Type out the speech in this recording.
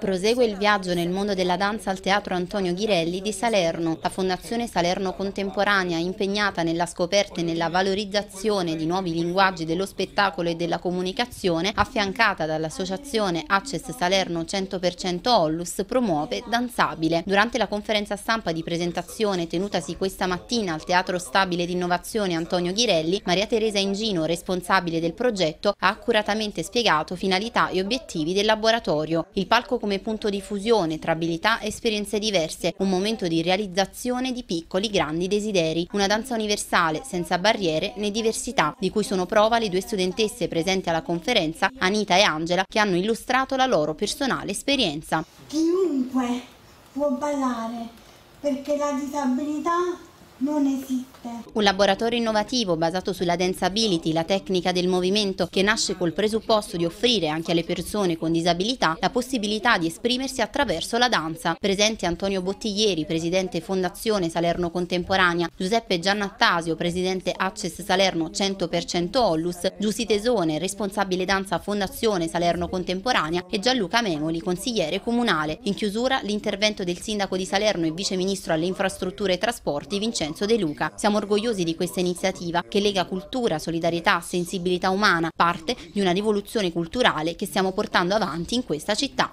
Prosegue il viaggio nel mondo della danza al Teatro Antonio Ghirelli di Salerno. La Fondazione Salerno Contemporanea, impegnata nella scoperta e nella valorizzazione di nuovi linguaggi dello spettacolo e della comunicazione, affiancata dall'associazione Access Salerno 100% Ollus, promuove Danzabile. Durante la conferenza stampa di presentazione tenutasi questa mattina al Teatro Stabile d'Innovazione Antonio Ghirelli, Maria Teresa Ingino, responsabile del progetto, ha accuratamente spiegato finalità e obiettivi del laboratorio. Il palco come punto di fusione tra abilità e esperienze diverse, un momento di realizzazione di piccoli grandi desideri, una danza universale senza barriere né diversità, di cui sono prova le due studentesse presenti alla conferenza, Anita e Angela, che hanno illustrato la loro personale esperienza. Chiunque può ballare perché la disabilità non esiste. Un laboratorio innovativo basato sulla dance ability, la tecnica del movimento, che nasce col presupposto di offrire anche alle persone con disabilità la possibilità di esprimersi attraverso la danza. Presenti Antonio Bottiglieri, presidente Fondazione Salerno Contemporanea, Giuseppe Giannattasio, presidente Access Salerno 100% Ollus, Giussi Tesone, responsabile danza Fondazione Salerno Contemporanea e Gianluca Memoli, consigliere comunale. In chiusura l'intervento del sindaco di Salerno e viceministro alle infrastrutture e trasporti Vincenzo Vincenzo De Luca. Siamo orgogliosi di questa iniziativa che lega cultura, solidarietà, sensibilità umana, parte di una rivoluzione culturale che stiamo portando avanti in questa città.